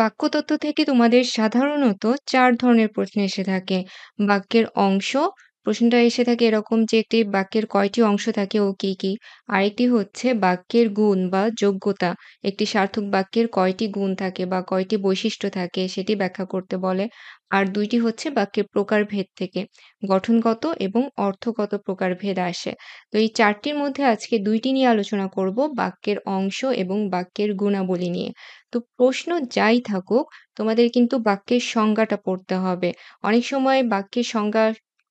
বাক্যতত্ত্ব থেকে তোমাদের সাধারণত চার ধরনের প্রশ্ন এসে থাকে বাক্যের অংশ প্রশ্নটা এসে থাকে এরকম যে একটি বাক্যের কয়টি অংশ থাকে ও কী কী আরেকটি হচ্ছে বাক্যের গুণ বা যোগ্যতা একটি সার্থক বাক্যের কয়টি গুণ থাকে বা কয়টি বৈশিষ্ট্য থাকে সেটি ব্যাখ্যা করতে বলে আর দুইটি হচ্ছে বাক্যের প্রকারভেদ থেকে গঠনগত এবং অর্থগত প্রকারভেদ আসে তো এই চারটির মধ্যে আজকে দুইটি নিয়ে আলোচনা করব বাক্যের অংশ এবং বাক্যের গুণাবলী নিয়ে তো প্রশ্ন যাই থাকুক তোমাদের কিন্তু বাক্যের সংজ্ঞাটা পড়তে হবে অনেক সময় বাক্যের সংজ্ঞা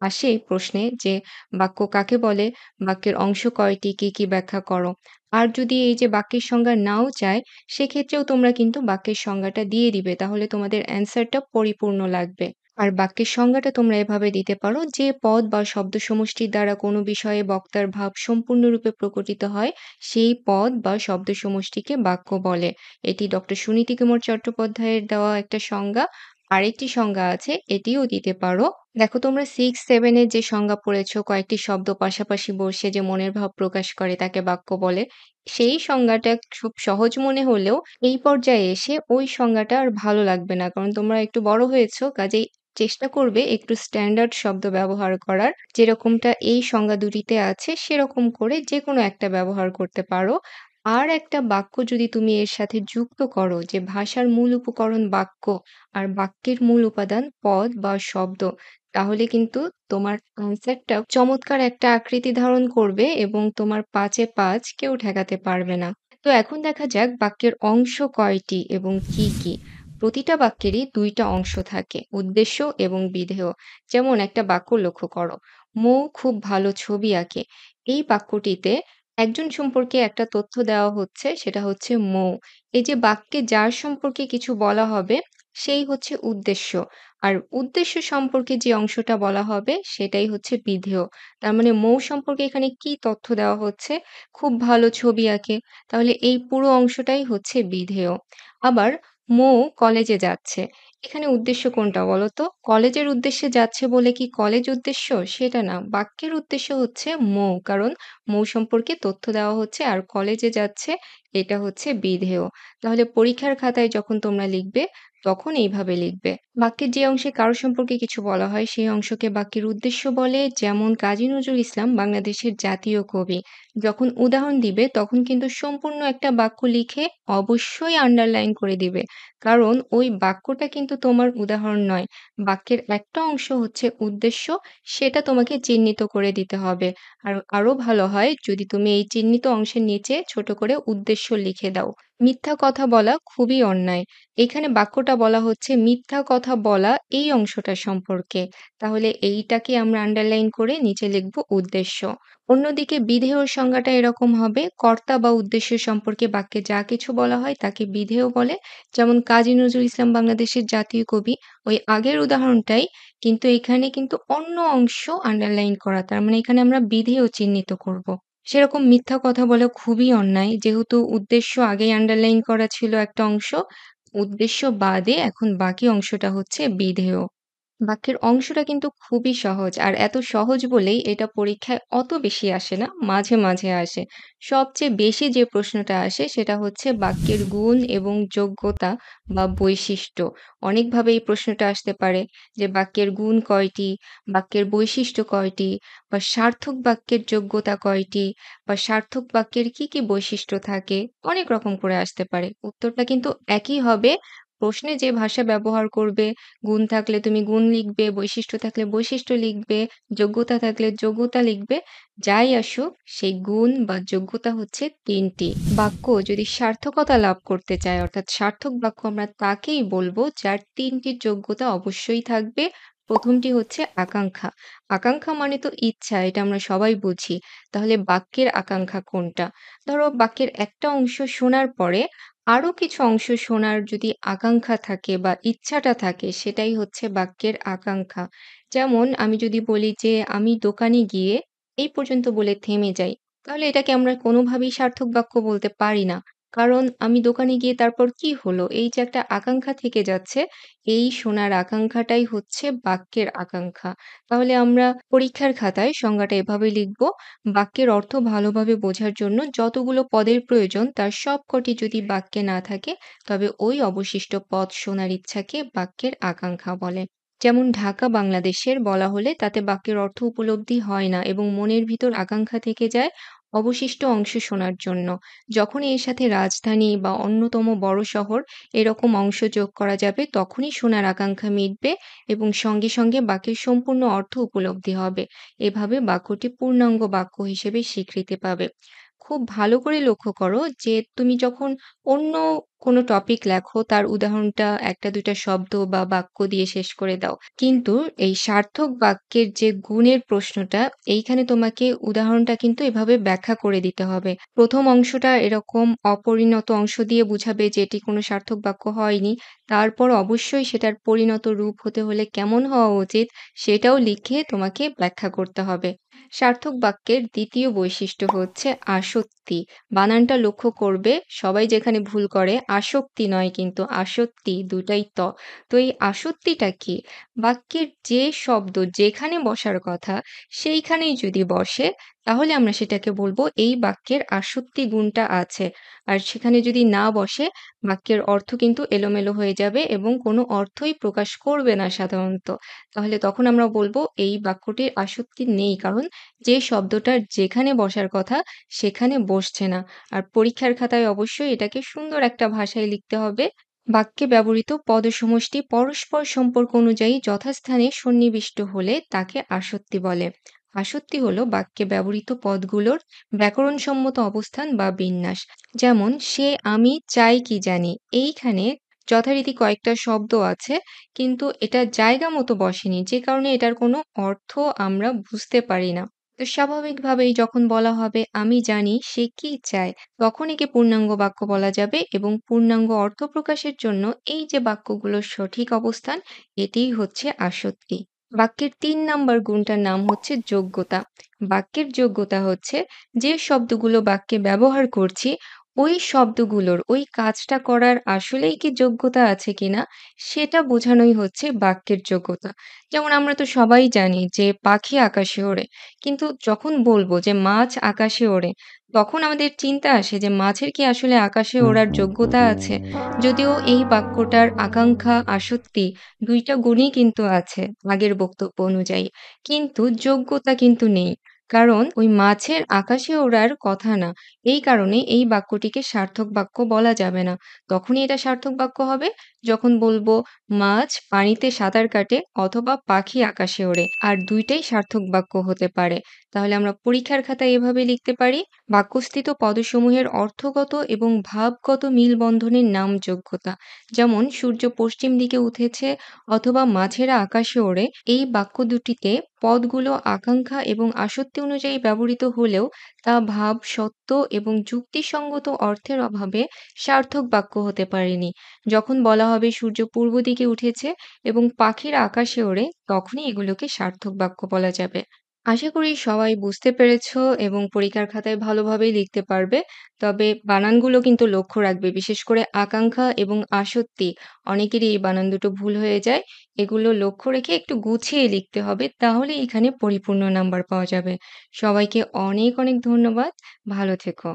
আসে প্রশ্নে যে বাক্য কাকে বলে বাক্যের অংশ কয়টি কি কি ব্যাখ্যা করো আর যদি এই যে বাক্যের সংজ্ঞা নাও চায় সেক্ষেত্রেও তোমরা কিন্তু বাক্যের সংজ্ঞাটা দিয়ে দিবে তাহলে তোমাদের অ্যান্সারটা পরিপূর্ণ লাগবে আর বাক্যের সংজ্ঞাটা তোমরা এভাবে দিতে পারো যে পদ বা শব্দ সমষ্টির দ্বারা কোনো বিষয়ে বক্তার ভাব সম্পূর্ণরূপে প্রকটিত হয় সেই পদ বা শব্দ সমষ্টিকে বাক্য বলে এটি ডক্টর সুনীতি কুমার চট্টোপাধ্যায়ের দেওয়া একটা সংজ্ঞা আরেকটি সংজ্ঞা আছে এটিও দিতে পারো দেখো তোমরা সিক্স সেভেনের যে সংজ্ঞা পড়েছো কয়েকটি শব্দ পাশাপাশি বসে যে মনের ভাব প্রকাশ করে তাকে বাক্য বলে সেই সংজ্ঞাটা খুব সহজ মনে হলেও এই পর্যায়ে এসে ওই সংজ্ঞাটা আর ভালো লাগবে না কারণ তোমরা একটু বড় হয়েছো কাজেই চেষ্টা করবে একটু স্ট্যান্ডার্ড শব্দ ব্যবহার করার যেরকমটা এই সংজ্ঞা দুটিতে আছে সেরকম করে যে কোনো একটা ব্যবহার করতে পারো আর একটা বাক্য যদি তুমি এর সাথে যুক্ত করো যে ভাষার মূল উপকরণ বাক্য আর বাক্যের মূল উপাদান পদ বা শব্দ তাহলে কিন্তু তোমার কনসেপ্টটা চমৎকার একটা আকৃতি ধারণ করবে এবং তোমার পাঁচে পাঁচ কেউ ঠেকাতে পারবে না তো এখন দেখা যাক বাক্যের অংশ কয়টি এবং কি কি প্রতিটা বাক্যেরই দুইটা অংশ থাকে উদ্দেশ্য এবং বিধেয় যেমন একটা বাক্য লক্ষ্য করো মৌ খুব ভালো ছবি আঁকে এই বাক্যটিতে একজন সম্পর্কে একটা তথ্য দেওয়া হচ্ছে সেটা হচ্ছে মৌ। এই যে বাক্যে যার সম্পর্কে কিছু বলা হবে সেই হচ্ছে উদ্দেশ্য। আর উদ্দেশ্য সম্পর্কে যে অংশটা বলা হবে সেটাই হচ্ছে বিধেয়। তার মানে মৌ সম্পর্কে এখানে কী তথ্য দেওয়া হচ্ছে? খুব ভালো ছবি আঁকে। তাহলে এই পুরো অংশটাই হচ্ছে বিধেয়। আবার মো কলেজে যাচ্ছে এখানে উদ্দেশ্য কোনটা বলো তো কলেজের উদ্দেশ্যে যাচ্ছে বলে কি কলেজ উদ্দেশ্য সেটা না বাক্যের উদ্দেশ্য হচ্ছে মো কারণ মো সম্পর্কে তথ্য দেওয়া হচ্ছে আর কলেজে যাচ্ছে এটা হচ্ছে বিধেয় তাহলে পরীক্ষার খাতায় যখন তোমরা লিখবে তখন এইভাবে লিখবে বাক্যের যে অংশে কারো সম্পর্কে কিছু বলা হয় সেই অংশকে বাক্যের উদ্দেশ্য বলে যেমন কাজী নজরুল ইসলাম বাংলাদেশের জাতীয় কবি যখন উদাহরণ দিবে তখন কিন্তু সম্পূর্ণ একটা বাক্য লিখে অবশ্যই আন্ডারলাইন করে দিবে কারণ ওই বাক্যটা কিন্তু তোমার উদাহরণ নয় বাক্যের একটা অংশ হচ্ছে উদ্দেশ্য সেটা তোমাকে চিহ্নিত করে দিতে হবে আর আরও ভালো হয় যদি তুমি এই চিহ্নিত অংশের নিচে ছোট করে উদ্দেশ্য লিখে দাও মিথ্যা কথা বলা খুবই অন্যায় এখানে বাক্যটা যেমনটা বলা হচ্ছে মিথ্যা কথা বলা এই অংশটা সম্পর্কে তাহলে এইটাকে আমরা আন্ডারলাইন করে নিচে লিখব উদ্দেশ্য অন্যদিকে বিধেয়র সংজ্ঞাটা এরকম হবে কর্তা বা উদ্দেশ্য সম্পর্কে বাক্যে যা কিছু বলা হয় তাকে বিধেয় বলে যেমন কাজী নজরুল ইসলাম বাংলাদেশের জাতীয় কবি ওই আগের উদাহরণটাই কিন্তু এখানে কিন্তু অন্য অংশ আন্ডারলাইন করা তার মানে এখানে আমরা বিধেয় চিহ্নিত করব। সেরকম মিথ্যা কথা বলা খুবই অন্যায় যেহেতু উদ্দেশ্য আগেই আন্ডারলাইন করা ছিল একটা অংশ উদ্দেশ্য বাদে এখন বাকি অংশটা হচ্ছে বিধেয় বাক্যের অংশটা কিন্তু খুবই সহজ। আর এত সহজ বলেই এটা পরীক্ষায় অত বেশি আসে না, মাঝে, মাঝে আসে। সবচেয়ে বেশি যে প্রশ্নটা আসে সেটা হচ্ছে বাক্যের গুণ এবং যোগ্যতা বা বৈশিষ্ট্য। অনেকভাবে এই প্রশ্নটা আসতে পারে যে বাক্যের গুণ কয়টি, বাক্যের বৈশিষ্ট্য কয়টি বা সার্থক বাক্যের যোগ্যতা কয়টি বা সার্থক বাক্যের কী, কী বৈশিষ্ট্য থাকে? অনেক রকম করে আসতে পারে। উত্তরটা কিন্তু একই হবে প্রশ্নে যে ভাষা ব্যবহার করবে গুণ থাকলে তুমি গুণ লিখবে বৈশিষ্ট্য থাকলে বৈশিষ্ট্য লিখবে যোগ্যতা থাকলে যোগ্যতা লিখবে যাই আসুক সেই গুণ বা যোগ্যতা হচ্ছে তিনটি বাক্য যদি সার্থকতা লাভ করতে চায় অর্থাৎ সার্থক বাক্য আমরা তাকেই বলবো যার তিনটি যোগ্যতা অবশ্যই থাকবে প্রথমটি হচ্ছে আকাঙ্ক্ষা আকাঙ্ক্ষা মানে তো ইচ্ছা এটা আমরা সবাই বুঝি তাহলে বাক্যের আকাঙ্ক্ষা কোনটা ধরো বাক্যের একটা অংশ শোনার পরে আরও কিছু অংশ শোনার যদি আকাঙ্ক্ষা থাকে বা ইচ্ছাটা থাকে সেটাই হচ্ছে বাক্যের আকাঙ্ক্ষা যেমন আমি যদি বলি যে আমি দোকানে গিয়ে এই পর্যন্ত বলে থেমে যাই তাহলে এটাকে আমরা কোনোভাবেই সার্থক বাক্য বলতে পারি না কারণ আমি দোকানে গিয়ে তারপর কি হলো এই যে একটা আকাঙ্ক্ষা থেকে যাচ্ছে এই শোনার আকাঙ্ক্ষাটাই হচ্ছে বাক্যের আকাঙ্ক্ষা তাহলে আমরা পরীক্ষার খাতায় সংজ্ঞাটা এভাবে লিখব বাক্যের অর্থ ভালোভাবে বোঝার জন্য যতগুলো পদের প্রয়োজন তার সবকটি যদি বাক্যে না থাকে তবে ওই অবশিষ্ট পদ শোনার ইচ্ছাকে বাক্যের আকাঙ্ক্ষা বলে যেমন ঢাকা বাংলাদেশের বলা হলে তাতে বাক্যের অর্থ উপলব্ধি হয় না এবং মনের ভিতর আকাঙ্ক্ষা থেকে যায় অবশিষ্ট অংশ শোনার জন্য যখনই এর সাথে রাজধানী বা অন্যতম বড় শহর এরকম অংশ যোগ করা যাবে তখনই শোনার আকাঙ্ক্ষা মিটবে এবং সঙ্গে সঙ্গে বাক্যের সম্পূর্ণ অর্থ উপলব্ধি হবে এভাবে বাক্যটি পূর্ণাঙ্গ বাক্য হিসেবে স্বীকৃতি পাবে খুব ভালো করে লক্ষ্য করো যে তুমি যখন অন্য কোনো টপিক লেখো তার উদাহরণটা একটা দুইটা শব্দ বা বাক্য দিয়ে শেষ করে দাও কিন্তু এই সার্থক বাক্যের যে গুণের প্রশ্নটা এইখানে তোমাকে উদাহরণটা কিন্তু এভাবে ব্যাখ্যা করে দিতে হবে প্রথম অংশটা এরকম অপরিণত অংশ দিয়ে বুঝাবে যে এটি কোনো সার্থক বাক্য হয়নি তারপর অবশ্যই সেটার পরিণত রূপ হতে হলে কেমন হওয়া উচিত সেটাও লিখে তোমাকে ব্যাখ্যা করতে হবে সার্থক বাক্যের দ্বিতীয় বৈশিষ্ট্য হচ্ছে আসক্তি বানানটা লক্ষ্য করবে সবাই যেখানে ভুল করে আসক্তি নয় কিন্তু আসক্তি দুটাই ত তো এই আসক্তিটা কি বাক্যের যে শব্দ যেখানে বসার কথা সেইখানেই যদি বসে তাহলে আমরা সেটাকে বলবো এই বাক্যের আসক্তি গুণটা আছে আর সেখানে যদি না বসে বাক্যের অর্থ কিন্তু এলোমেলো হয়ে যাবে এবং কোনো অর্থই প্রকাশ করবে না সাধারণত তাহলে তখন আমরা বলবো এই বাক্যটির আসক্তি নেই কারণ যে শব্দটার যেখানে বসার কথা সেখানে বসছে না আর পরীক্ষার খাতায় অবশ্যই এটাকে সুন্দর একটা ভাষায় লিখতে হবে বাক্যে ব্যবহৃত পদসমষ্টি পরস্পর সম্পর্ক অনুযায়ী যথাস্থানে সন্নিবিষ্ট হলে তাকে আসত্তি বলে আসত্তি হলো বাক্যে ব্যবহৃত পদগুলোর ব্যাকরণসম্মত অবস্থান বা বিন্যাস যেমন সে আমি চাই কি জানি এইখানে যথারীতি কয়েকটা শব্দ আছে কিন্তু এটা জায়গা মতো বসেনি যে কারণে এটার কোনো অর্থ আমরা বুঝতে পারি না তো স্বাভাবিকভাবেই যখন বলা হবে আমি জানি সে কি চায় তখন একে পূর্ণাঙ্গ বাক্য বলা যাবে এবং পূর্ণাঙ্গ অর্থ প্রকাশের জন্য এই যে বাক্যগুলোর সঠিক অবস্থান এটিই হচ্ছে আসত্তি বাক্যের তিন নম্বর গুণটার নাম হচ্ছে যোগ্যতা বাক্যের যোগ্যতা হচ্ছে যে শব্দগুলো বাক্যে ব্যবহার করছি ওই শব্দগুলোর, ওই কাজটা করার আসলেই কি যোগ্যতা আছে কিনা সেটা বোঝানোই হচ্ছে বাক্যের যোগ্যতা। যেমন আমরা তো সবাই জানি যে পাখি আকাশে ওড়ে। কিন্তু যখন বলবো যে মাছ আকাশে ওড়ে, তখন আমাদের চিন্তা আসে যে মাছের কি আসলে আকাশে ওড়ার যোগ্যতা আছে? যদিও এই বাক্যটার আকাঙ্ক্ষা, আসক্তি দুইটা গুণই কিন্তু আছে আগের বক্তব্য অনুযায়ী। কিন্তু যোগ্যতা কিন্তু নেই। কারণ ওই মাছের আকাশে ওড়ার কথা না এই কারণে এই বাক্যটিকে সার্থক বাক্য বলা যাবে না তখনই এটা সার্থক বাক্য হবে যখন বলবো মাছ পানিতে সাঁতার কাটে অথবা পাখি আকাশে ওড়ে আর দুইটাই সার্থক বাক্য হতে পারে তাহলে আমরা পরীক্ষার খাতায় এভাবে লিখতে পারি বাক্যস্থিত পদসমূহের অর্থগত এবং ভাবগত মিলবন্ধনের নাম যোগ্যতা যেমন সূর্য পশ্চিম দিকে উঠেছে অথবা মাছেরা আকাশে ওড়ে এই বাক্য দুটিতে পদগুলো আকাঙ্ক্ষা এবং আসত্তি অনুযায়ী ব্যবহৃত হলেও তা ভাব সত্য এবং যুক্তিসঙ্গত অর্থের অভাবে সার্থক বাক্য হতে পারেনি যখন বলা হবে সূর্য পূর্ব দিকে উঠেছে এবং পাখির আকাশে ওড়ে তখনই এগুলোকে সার্থক বাক্য বলা যাবে আশা করি সবাই বুঝতে পেরেছ এবং পরীক্ষার খাতায় ভালোভাবেই লিখতে পারবে তবে বানানগুলো কিন্তু লক্ষ্য রাখবে বিশেষ করে আকাঙ্ক্ষা এবং আসত্তি অনেকেরই এই বানান দুটো ভুল হয়ে যায় এগুলো লক্ষ্য রেখে একটু গুছিয়ে লিখতে হবে তাহলে এখানে পরিপূর্ণ নাম্বার পাওয়া যাবে সবাইকে অনেক অনেক ধন্যবাদ ভালো থেকো